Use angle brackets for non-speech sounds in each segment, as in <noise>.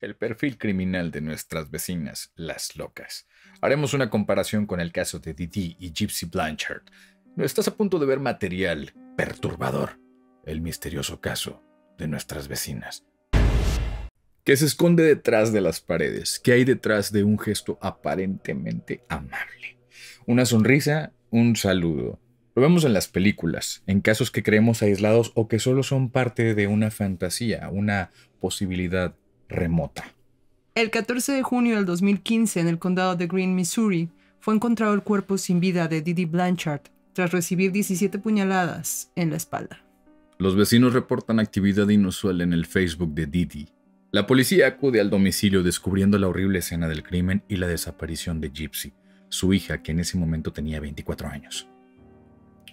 el perfil criminal de nuestras vecinas, las locas. Haremos una comparación con el caso de Didi y Gypsy Blanchard. Estás a punto de ver material perturbador, el misterioso caso de nuestras vecinas. ¿Qué se esconde detrás de las paredes? ¿Qué hay detrás de un gesto aparentemente amable? Una sonrisa, un saludo. Lo vemos en las películas, en casos que creemos aislados o que solo son parte de una fantasía, una posibilidad remota. El 14 de junio del 2015, en el condado de Green, Missouri, fue encontrado el cuerpo sin vida de Didi Blanchard tras recibir 17 puñaladas en la espalda. Los vecinos reportan actividad inusual en el Facebook de Didi. La policía acude al domicilio descubriendo la horrible escena del crimen y la desaparición de Gypsy, su hija que en ese momento tenía 24 años.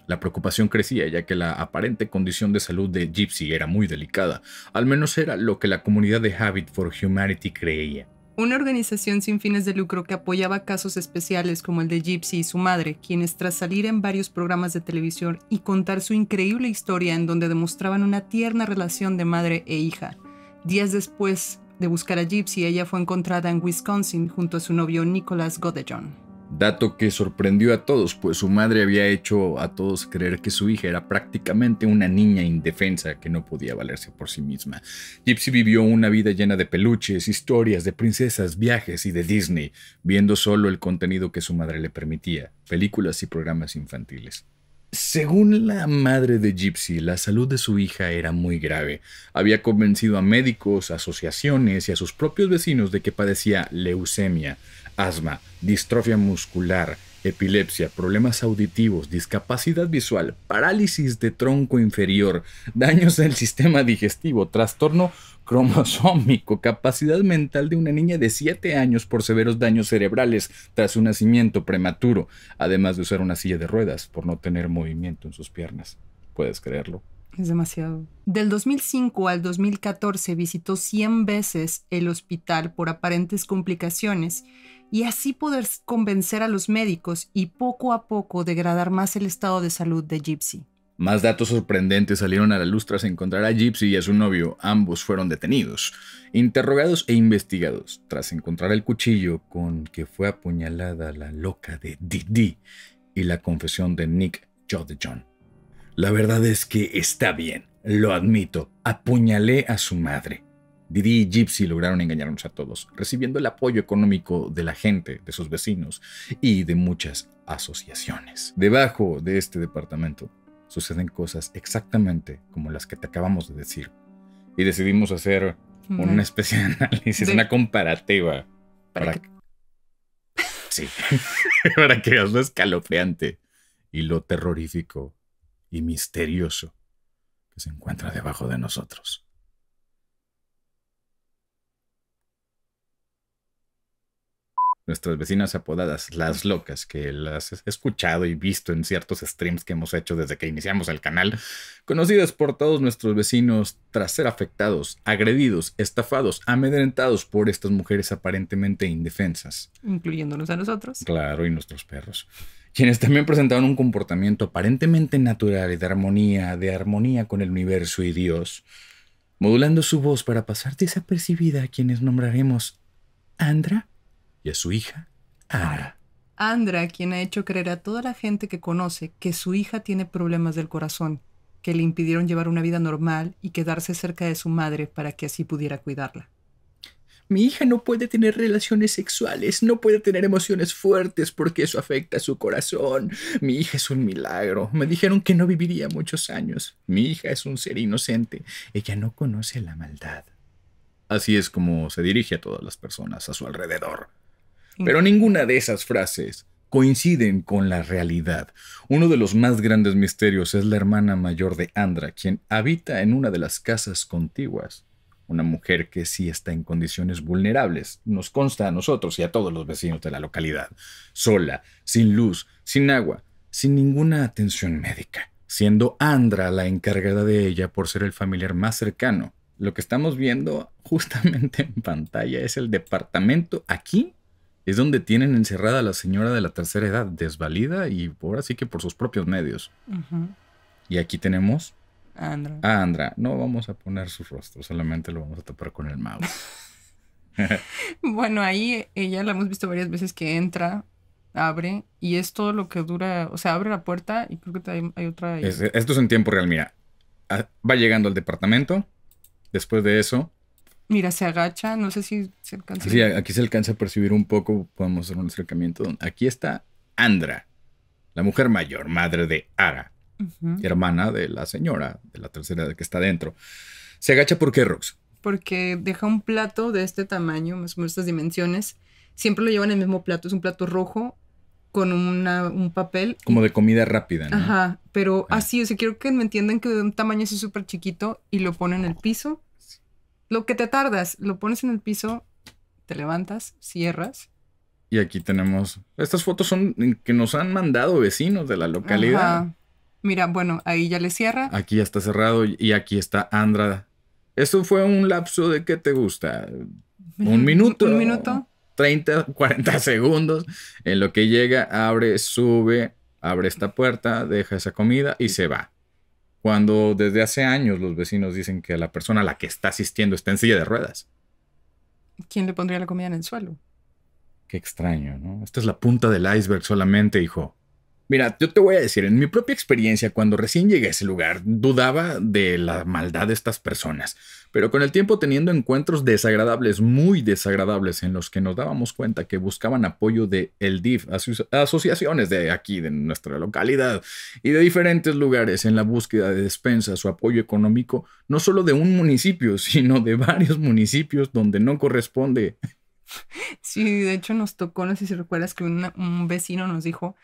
La preocupación crecía ya que la aparente condición de salud de Gypsy era muy delicada, al menos era lo que la comunidad de Habit for Humanity creía. Una organización sin fines de lucro que apoyaba casos especiales como el de Gypsy y su madre, quienes tras salir en varios programas de televisión y contar su increíble historia en donde demostraban una tierna relación de madre e hija. Días después de buscar a Gypsy, ella fue encontrada en Wisconsin junto a su novio Nicholas Godejohn dato que sorprendió a todos, pues su madre había hecho a todos creer que su hija era prácticamente una niña indefensa que no podía valerse por sí misma. Gypsy vivió una vida llena de peluches, historias de princesas, viajes y de Disney, viendo solo el contenido que su madre le permitía, películas y programas infantiles. Según la madre de Gypsy, la salud de su hija era muy grave. Había convencido a médicos, asociaciones y a sus propios vecinos de que padecía leucemia, asma, distrofia muscular, epilepsia, problemas auditivos, discapacidad visual, parálisis de tronco inferior, daños del sistema digestivo, trastorno cromosómico, capacidad mental de una niña de 7 años por severos daños cerebrales tras un nacimiento prematuro, además de usar una silla de ruedas por no tener movimiento en sus piernas. ¿Puedes creerlo? Es demasiado. Del 2005 al 2014 visitó 100 veces el hospital por aparentes complicaciones y así poder convencer a los médicos y poco a poco degradar más el estado de salud de Gypsy. Más datos sorprendentes salieron a la luz tras encontrar a Gypsy y a su novio. Ambos fueron detenidos, interrogados e investigados tras encontrar el cuchillo con que fue apuñalada la loca de Didi y la confesión de Nick john La verdad es que está bien, lo admito, apuñalé a su madre. Didi y Gypsy lograron engañarnos a todos, recibiendo el apoyo económico de la gente, de sus vecinos y de muchas asociaciones. Debajo de este departamento suceden cosas exactamente como las que te acabamos de decir. Y decidimos hacer una especie de análisis, una comparativa. Para, <laughs> Sí, <laughs> para que veas lo escalofriante y lo terrorífico y misterioso que se encuentra debajo de nosotros. nuestras vecinas apodadas las locas, que las he escuchado y visto en ciertos streams que hemos hecho desde que iniciamos el canal, conocidas por todos nuestros vecinos tras ser afectados, agredidos, estafados, amedrentados por estas mujeres aparentemente indefensas. Incluyéndonos a nosotros. Claro, y nuestros perros. Quienes también presentaron un comportamiento aparentemente natural y de armonía, de armonía con el universo y Dios, modulando su voz para pasar desapercibida a quienes nombraremos Andra y a su hija, Andra. Andra, quien ha hecho creer a toda la gente que conoce que su hija tiene problemas del corazón, que le impidieron llevar una vida normal y quedarse cerca de su madre para que así pudiera cuidarla. Mi hija no puede tener relaciones sexuales, no puede tener emociones fuertes porque eso afecta a su corazón. Mi hija es un milagro. Me dijeron que no viviría muchos años. Mi hija es un ser inocente. Ella no conoce la maldad. Así es como se dirige a todas las personas a su alrededor. Pero ninguna de esas frases coinciden con la realidad. Uno de los más grandes misterios es la hermana mayor de Andra, quien habita en una de las casas contiguas. Una mujer que sí está en condiciones vulnerables, nos consta a nosotros y a todos los vecinos de la localidad. Sola, sin luz, sin agua, sin ninguna atención médica, siendo Andra la encargada de ella por ser el familiar más cercano. Lo que estamos viendo <laughs> justamente en pantalla es el departamento aquí es donde tienen encerrada a la señora de la tercera edad, desvalida y ahora sí que por sus propios medios. Y aquí tenemos a Andra. Andra. No vamos a poner su rostro, solamente lo vamos a tapar con el mouse. <laughs> bueno, ahí ella la hemos visto varias veces que entra, abre y es todo lo que dura. O sea, abre la puerta y creo que hay, otra. esto es en tiempo real, mira. Ah, va llegando al departamento. Después de eso, Mira, se agacha, no sé si se alcanza. Sí, aquí se alcanza a percibir un poco, podemos hacer un acercamiento. Aquí está Andra, la mujer mayor, madre de Ara, hermana de la señora, de la tercera que está dentro. Se agacha por qué, Rox. Porque deja un plato de este tamaño, más o menos estas dimensiones. Siempre lo llevan en el mismo plato, es un plato rojo con un papel. Como de comida rápida, ¿no? Ajá, pero así, o sea, quiero que me entiendan que de un tamaño así súper chiquito y lo pone en el piso lo que te tardas, lo pones en el piso, te levantas, cierras. Y aquí tenemos. Estas fotos son que nos han mandado vecinos de la localidad. Mira, bueno, ahí ya le cierra. Aquí ya está cerrado y aquí está Andrada. Esto fue un lapso de qué te gusta. <laughs> Un minuto. Un minuto. 30, 40 segundos. En lo que llega, abre, sube, abre esta puerta, deja esa comida y se va. Cuando desde hace años los vecinos dicen que la persona a la que está asistiendo está en silla de ruedas. ¿Quién le pondría la comida en el suelo? Qué extraño, ¿no? Esta es la punta del iceberg solamente, hijo. Mira, yo te voy a decir, en mi propia experiencia, cuando recién llegué a ese lugar, dudaba de la maldad de estas personas, pero con el tiempo teniendo encuentros desagradables, muy desagradables, en los que nos dábamos cuenta que buscaban apoyo de el DIF, asociaciones de aquí, de nuestra localidad y de diferentes lugares en la búsqueda de despensas o apoyo económico, no solo de un municipio, <laughs> sino de varios municipios donde no corresponde. Sí, de hecho nos tocó, no sé si recuerdas que un vecino nos dijo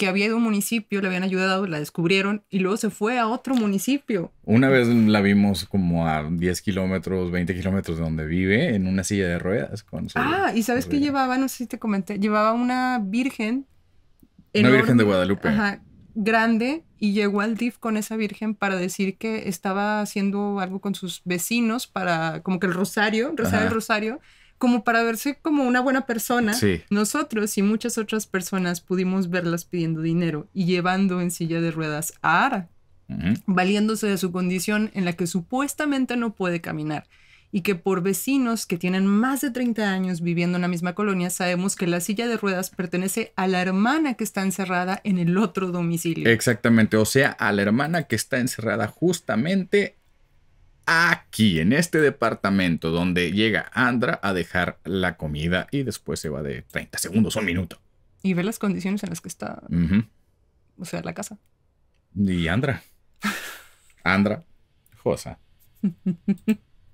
que había ido a un municipio, le habían ayudado, la descubrieron y luego se fue a otro municipio. Una vez la vimos como a 10 kilómetros, 20 kilómetros de donde vive, en una silla de ruedas. ah, y ¿sabes qué llevaba? No sé si te comenté, llevaba una virgen. una virgen de Guadalupe. Ajá, grande y llegó al DIF con esa virgen para decir que estaba haciendo algo con sus vecinos para, como que el rosario, rosario el rosario como para verse como una buena persona, nosotros y muchas otras personas pudimos verlas pidiendo dinero y llevando en silla de ruedas a Ara, valiéndose de su condición en la que supuestamente no puede caminar y que por vecinos que tienen más de 30 años viviendo en la misma colonia sabemos que la silla de ruedas pertenece a la hermana que está encerrada en el otro domicilio. Exactamente, o sea, a la hermana que está encerrada justamente aquí, en este departamento donde llega Andra a dejar la comida y después se va de 30 segundos, un minuto. Y ve las condiciones en las que está, o sea, la casa. Y Andra. <laughs> Andra, Josa.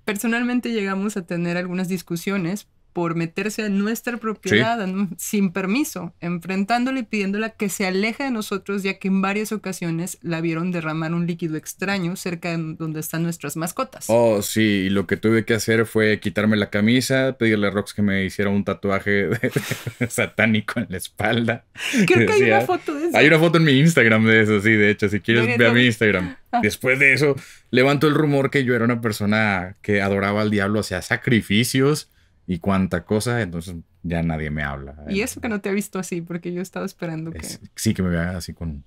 Personalmente llegamos a tener algunas discusiones por meterse a nuestra propiedad sin permiso, enfrentándola y pidiéndola que se aleje de nosotros, ya que en varias ocasiones la vieron derramar un líquido extraño cerca de donde están nuestras mascotas. Oh, sí, y lo que tuve que hacer fue quitarme la camisa, pedirle a Rox que me hiciera un tatuaje <laughs> <laughs> satánico en la espalda. Creo que, hay una foto de eso. Hay una foto en mi Instagram de eso, sí, de hecho, si quieres, ve a mi Instagram. Ah. Después de eso, levantó el rumor que yo era una persona que adoraba al diablo, hacía sacrificios y cuánta cosa, entonces ya nadie me habla. Y eh. eso que no te he visto así, porque yo estaba esperando que... Sí, que me vea así con...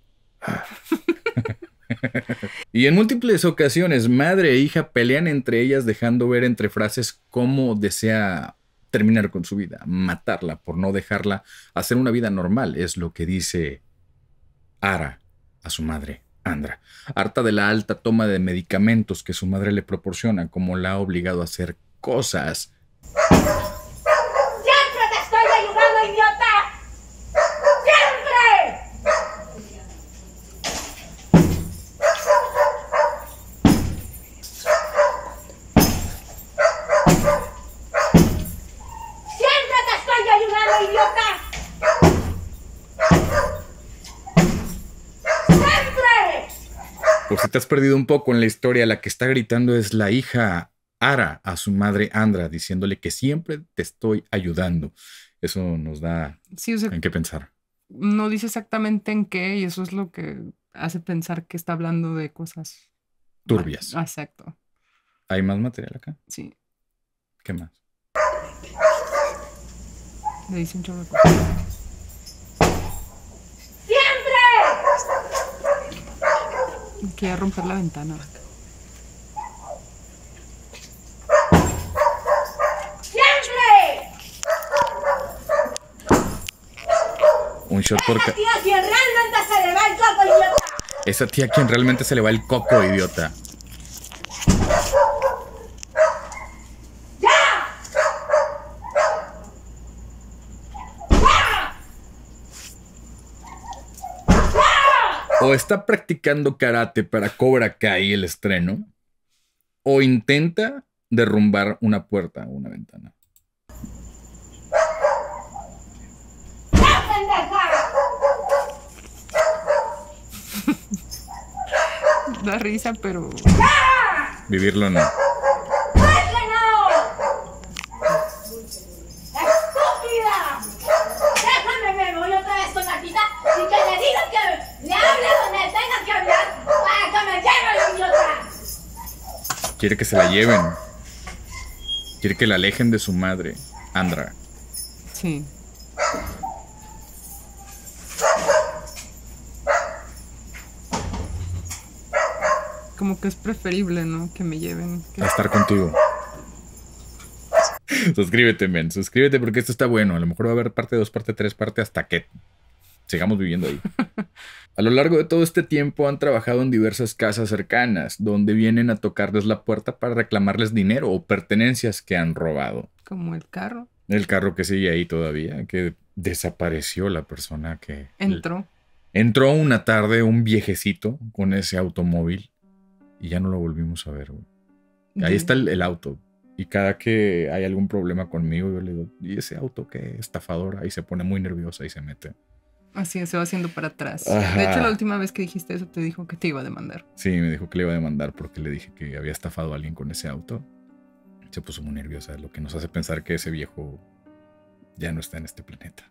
<laughs> y en múltiples ocasiones, madre e hija pelean entre ellas dejando ver entre frases cómo desea terminar con su vida, matarla por no dejarla hacer una vida normal, es lo que dice Ara a su madre, Andra, harta de la alta toma de medicamentos que su madre le proporciona, como la ha obligado a hacer cosas ¡Siempre te estoy ayudando, idiota! siempre siempre siempre te estoy ayudando idiota pues si te has perdido un poco en la historia, la que está gritando es la hija Ara a su madre Andra, diciéndole que siempre te estoy ayudando. Eso nos da en qué pensar. No dice exactamente en qué y eso es lo que hace pensar que está hablando de cosas turbias. exacto. ¿Hay más material acá? Sí. ¿Qué más? Le dice un chorro. ¡Siempre! Quiere romper la ventana. Esa tía quien realmente se le va el coco, idiota. Esa tía quien realmente se le va el coco, idiota. o está practicando karate para Cobra Kai el estreno, o intenta derrumbar una puerta o una ventana. Da risa, pero. ¡Vivirlo no! ¡Ay, que no! ¡Estúpida! Déjame, me voy otra vez con la quita y que le digas que le hable donde tengas que hablar para que me lleven, mi otra. Quiere que se la lleven. Quiere que la alejen de su madre, Andra. Sí. que es preferible, ¿no? Que me lleven. A estar contigo. suscríbete, men. Suscríbete porque esto está bueno. A lo mejor va a haber parte dos, parte tres, parte hasta que sigamos viviendo ahí. <laughs> A lo largo de todo este tiempo han trabajado en diversas casas cercanas, donde vienen a tocarles la puerta para reclamarles dinero o pertenencias que han robado. Como el carro. El carro que sigue ahí todavía, que desapareció la persona que... Entró. Entró una tarde un viejecito con ese automóvil y ya no lo volvimos a ver, Ahí está el, auto. Y cada que hay algún problema conmigo, yo le digo, ¿y ese auto qué? Estafador. Ahí se pone muy nerviosa y se mete. Así se va haciendo para atrás. De hecho, la última vez que dijiste eso, te dijo que te iba a demandar. Sí, me dijo que le iba a demandar porque le dije que había estafado a alguien con ese auto. Se puso muy nerviosa, lo que nos hace pensar que ese viejo ya no está en este planeta.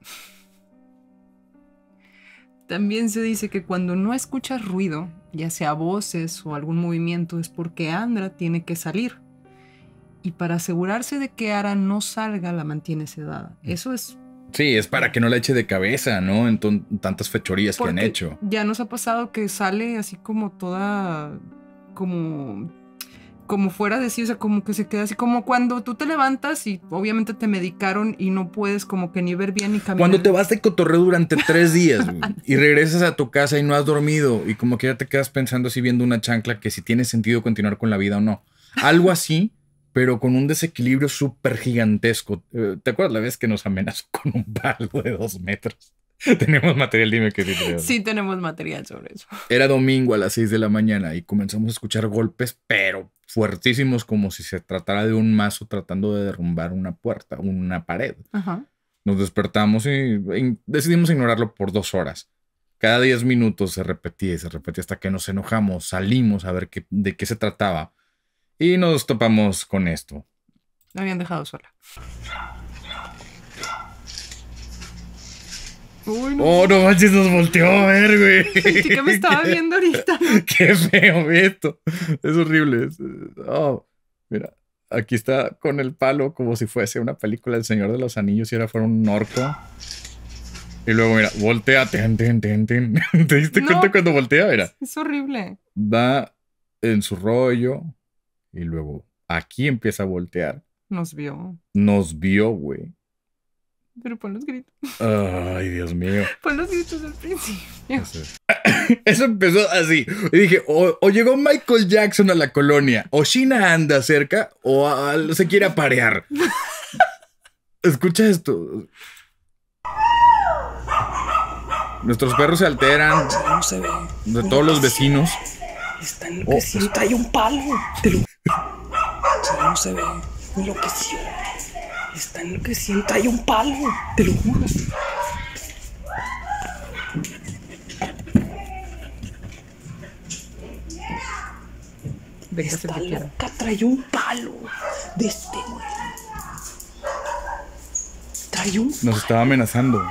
También se dice que cuando no escuchas ruido, ya sea voces o algún movimiento, es porque Andra tiene que salir. Y para asegurarse de que Ara no salga, la mantiene sedada. Mm. Eso es Sí, es para que no la eche de cabeza, ¿no? En tantas fechorías que han hecho. Ya nos ha pasado que sale así como toda, como como fuera de sí, o sea, como que se queda así, como cuando tú te levantas y obviamente te medicaron y no puedes como que ni ver bien ni caminar. Cuando te vas de cotorreo durante tres días <laughs> y regresas a tu casa y no has dormido y como que ya te quedas pensando así viendo una chancla que si tiene sentido continuar con la vida o no. Algo así, <laughs> pero con un desequilibrio súper gigantesco. Eh, ¿Te acuerdas la vez que nos amenazó <laughs> con un palo de dos metros? tenemos material, dime qué sí. Sí, tenemos material sobre eso. Era domingo a las 6 de la mañana y comenzamos a escuchar golpes, pero fuertísimos como si se tratara de un mazo tratando de derrumbar una puerta, una pared. Nos despertamos y decidimos ignorarlo por dos horas. Cada diez minutos se repetía y se repetía hasta que nos enojamos, salimos a ver qué, de qué se trataba y nos topamos con esto. La habían dejado sola. Oh, no manches, nos volteó a ver, güey. <laughs> ¿Qué me estaba viendo ahorita? <laughs> Qué feo esto. Es horrible. Oh, mira, aquí está con el palo como si fuese una película del Señor de los Anillos y ahora fuera un orco. Y luego, mira, voltea, ten, ten, ten, <laughs> ¿Te diste cuenta cuando voltea? Mira. Es horrible. Va en su rollo y luego aquí empieza a voltear. Nos vio. Nos vio, güey. Pero pon los gritos. Ay, Dios mío. Pon los gritos del principio. <coughs> Eso empezó así. Y dije, o, llegó Michael Jackson a la colonia, o Sheena anda cerca, o se quiere aparear. <laughs> Escucha esto. Nuestros perros se alteran. No De todos los vecinos. Está enloquecido, oh, trae un palo. Te No se ve. Enloquecido. Está siento, trae un palo, te lo juro. De Esta loca trae un palo de este güey. Trae un Nos estaba amenazando.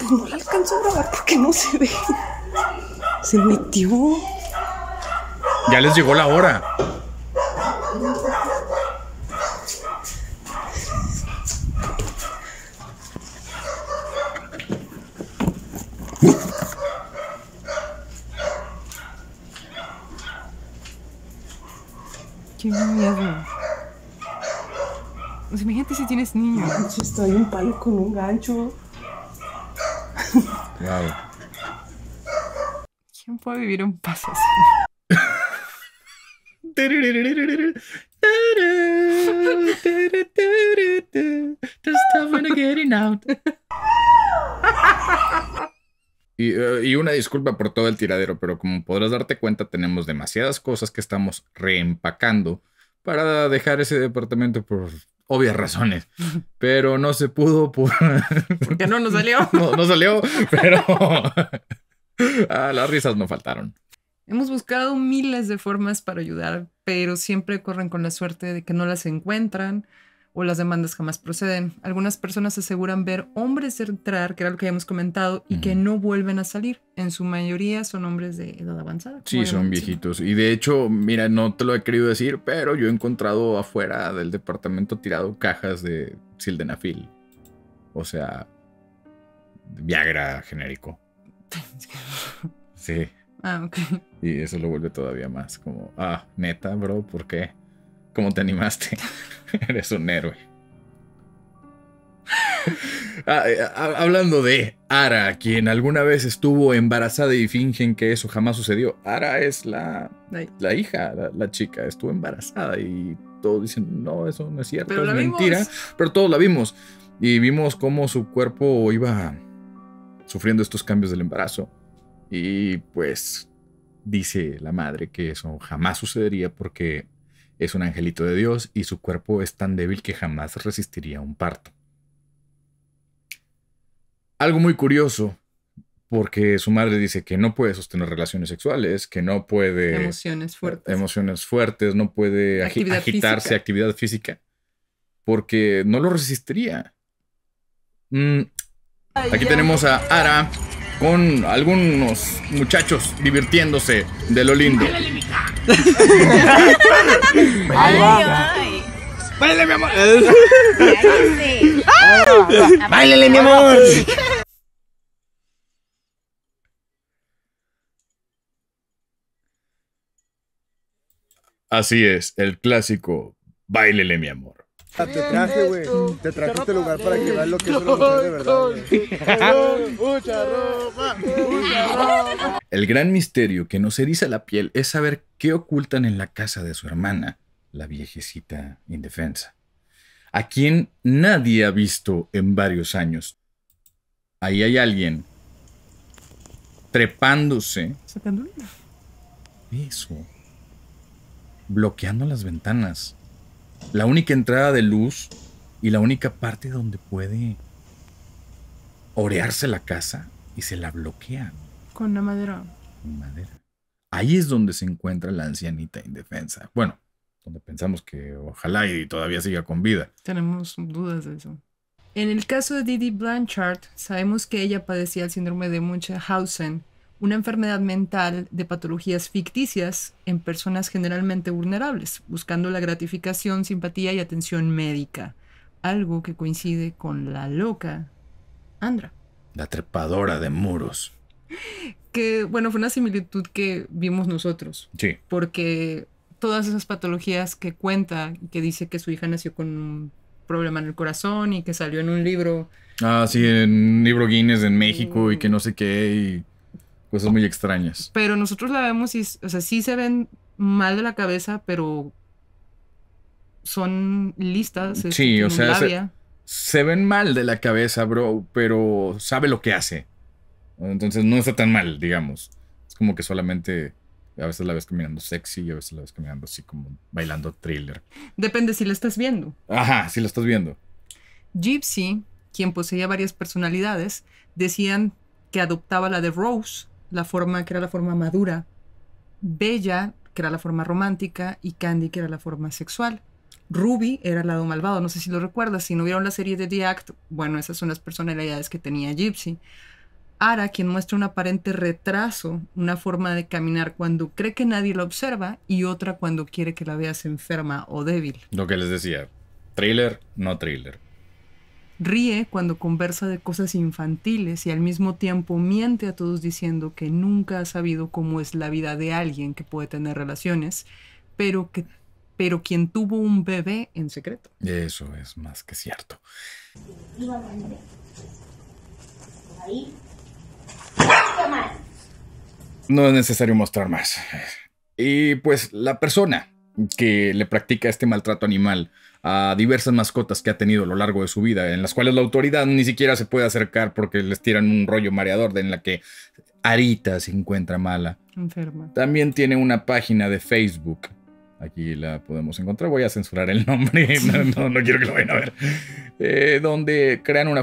Pues no la alcanzó a grabar porque no se ve. Se metió. Ya les llegó la hora. niño. <laughs> estoy un palo con un gancho. ¿Quién puede vivir un paso así? Eh, y, una disculpa por todo el tiradero, pero como podrás darte cuenta, tenemos demasiadas cosas que estamos reempacando para dejar ese departamento por obvias razones, pero no se pudo porque no nos salió. <laughs> no, salió, pero <laughs> ah, las risas no faltaron. Hemos buscado miles de formas para ayudar, pero siempre corren con la suerte de que no las encuentran o las demandas jamás proceden. Algunas personas aseguran ver hombres entrar, que era lo que habíamos comentado, y que no vuelven a salir. En su mayoría son hombres de edad avanzada. Sí, son viejitos. Y de hecho, mira, no te lo he querido decir, pero yo he encontrado afuera del departamento tirado cajas de sildenafil. O sea, Viagra genérico. <laughs> Sí. Ah, ok. Y eso lo vuelve todavía más como, ah, neta, bro, ¿por qué? ¿Cómo te animaste? <laughs> Eres un héroe. Ah, eh, hablando de Ara, quien alguna vez estuvo embarazada y fingen que eso jamás sucedió. Ara es la, la, hija, la, chica, estuvo embarazada y todos dicen, no, eso no es cierto, es mentira. Pero todos la vimos y vimos cómo su cuerpo iba sufriendo estos cambios del embarazo. Y pues dice la madre que eso jamás sucedería porque es un angelito de Dios y su cuerpo es tan débil que jamás resistiría un parto. Algo muy curioso, porque su madre dice que no puede sostener relaciones sexuales, que no puede... Emociones fuertes. Emociones fuertes, no puede agitarse, actividad física, porque no lo resistiría. Mm, aquí tenemos a Ara, con algunos muchachos divirtiéndose de lo lindo. mi <laughs> Báilele, mi amor. Báilele, mi amor. Así es, el clásico Báilele, mi amor. Ah, te traje, güey. Te traje este lugar para que lo que de verdad. <laughs> El gran misterio que nos eriza la piel es saber qué ocultan en la casa de su hermana, la viejecita indefensa, a quien nadie ha visto en varios años. Ahí hay alguien trepándose. Sacando Eso. Bloqueando las ventanas la única entrada de luz y la única parte donde puede orearse la casa y se la bloquea. Con la madera. madera. Ahí es donde se encuentra la ancianita indefensa. Bueno, donde pensamos que ojalá y todavía siga con vida. Tenemos dudas de eso. En el caso de Didi Blanchard, sabemos que ella padecía el síndrome de Munchausen, una enfermedad mental de patologías ficticias en personas generalmente vulnerables, buscando la gratificación, simpatía y atención médica, algo que coincide con la loca Andra. La trepadora de muros. Que, bueno, fue una similitud que vimos nosotros. Sí. Porque todas esas patologías que cuenta, que dice que su hija nació con un problema en el corazón y que salió en un libro. Ah, sí, en un libro Guinness en México y que mm. no sé qué cosas muy extrañas. Pero nosotros la vemos y, o sea, sí se ven mal de la cabeza, pero son listas. Este, sí, o sea, se, ven mal de la cabeza, bro, pero sabe lo que hace. Entonces no está tan mal, digamos. Es como que solamente a veces la ves caminando sexy y a veces la ves caminando así como bailando thriller. Depende si la estás viendo. Ajá, si la estás viendo. Gypsy, quien poseía varias personalidades, decían que adoptaba la de Rose, la forma que era la forma madura, Bella, que era la forma romántica, y Candy, que era la forma sexual. Ruby era el lado malvado, no sé si lo recuerdas, si no vieron la serie de The Act, bueno, esas son las personalidades que tenía Gypsy. Ara, quien muestra un aparente retraso, una forma de caminar cuando cree que nadie la observa y otra cuando quiere que la veas enferma o débil. Lo que les decía, thriller, no thriller ríe cuando conversa de cosas infantiles y al mismo tiempo miente a todos diciendo que nunca ha sabido cómo es la vida de alguien que puede tener relaciones, pero que pero quien tuvo un bebé en secreto. Eso es más que cierto. No es necesario mostrar más. Y pues la persona que le practica este maltrato animal a diversas mascotas que ha tenido a lo largo de su vida, en las cuales la autoridad ni siquiera se puede acercar porque les tiran un rollo mareador de en la que Arita se encuentra mala. Enferma. También tiene una página de Facebook. Aquí la podemos encontrar. Voy a censurar el nombre. <laughs> No, quiero que lo vayan a ver. Eh, donde crean una.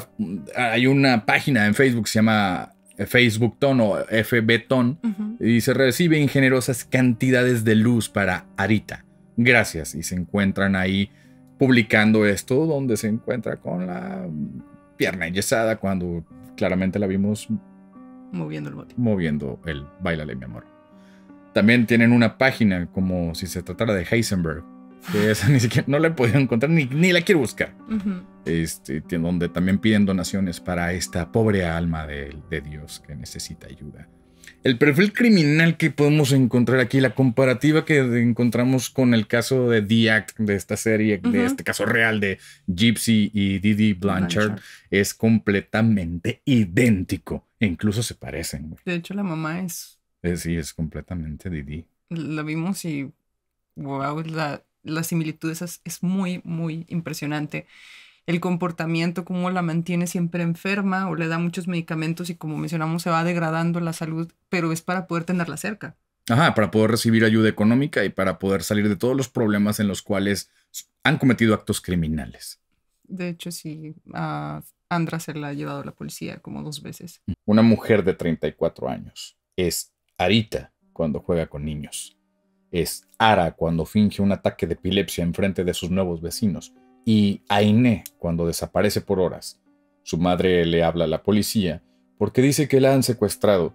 Hay una página en Facebook que se llama eh, Facebook Ton o FB Ton y se reciben generosas cantidades de luz para Arita. Gracias. Y se encuentran ahí publicando esto donde se encuentra con la pierna enyesada cuando claramente la vimos moviendo el bote. Moviendo el mi amor. También tienen una página como si se tratara de Heisenberg esa ni siquiera no la he podido encontrar, ni, ni la quiero buscar. Este, donde también piden donaciones para esta pobre alma de, de Dios que necesita ayuda. El perfil criminal que podemos encontrar aquí, la comparativa que encontramos con el caso de Diac de esta serie, de este caso real de Gypsy y Didi Blanchard, es completamente idéntico. incluso se parecen. De hecho, la mamá es... es. Eh, sí, es completamente Didi. La vimos y. Wow, la, las similitudes es, muy, muy impresionante el comportamiento, cómo la mantiene siempre enferma o le da muchos medicamentos y como mencionamos se va degradando la salud, pero es para poder tenerla cerca. Ajá, para poder recibir ayuda económica y para poder salir de todos los problemas en los cuales han cometido actos criminales. De hecho, sí, a Andra se la ha llevado la policía como dos veces. Una mujer de 34 años es Arita cuando juega con niños es Ara cuando finge un ataque de epilepsia en frente de sus nuevos vecinos y Ainé cuando desaparece por horas. Su madre le habla a la policía porque dice que la han secuestrado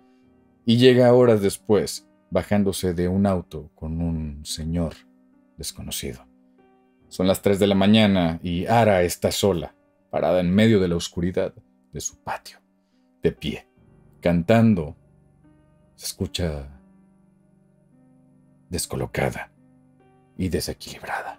y llega horas después bajándose de un auto con un señor desconocido. Son las 3 de la mañana y Ara está sola, parada en medio de la oscuridad de su patio, de pie, cantando. Se escucha descolocada y desequilibrada.